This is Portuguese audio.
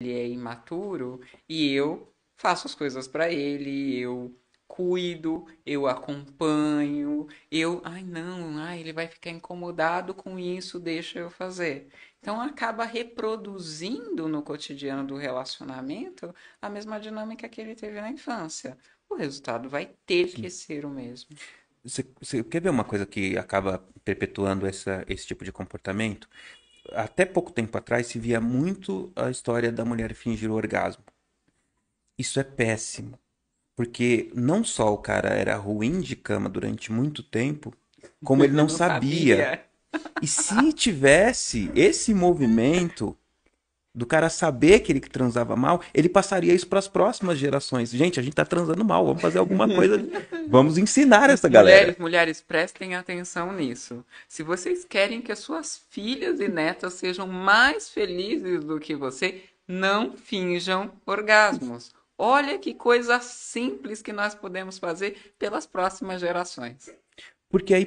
ele é imaturo e eu faço as coisas para ele, eu cuido, eu acompanho, eu, ai não, ai, ele vai ficar incomodado com isso, deixa eu fazer. Então acaba reproduzindo no cotidiano do relacionamento a mesma dinâmica que ele teve na infância. O resultado vai ter Sim. que ser o mesmo. Você, você, quer ver uma coisa que acaba perpetuando essa, esse tipo de comportamento? até pouco tempo atrás se via muito a história da mulher fingir o orgasmo. Isso é péssimo, porque não só o cara era ruim de cama durante muito tempo, como ele não, não sabia. sabia. E se tivesse esse movimento do cara saber que ele transava mal, ele passaria isso para as próximas gerações. Gente, a gente tá transando mal, vamos fazer alguma coisa, vamos ensinar essa galera. Mulheres, mulheres, prestem atenção nisso. Se vocês querem que as suas filhas e netas sejam mais felizes do que você, não finjam orgasmos. Olha que coisa simples que nós podemos fazer pelas próximas gerações. Porque aí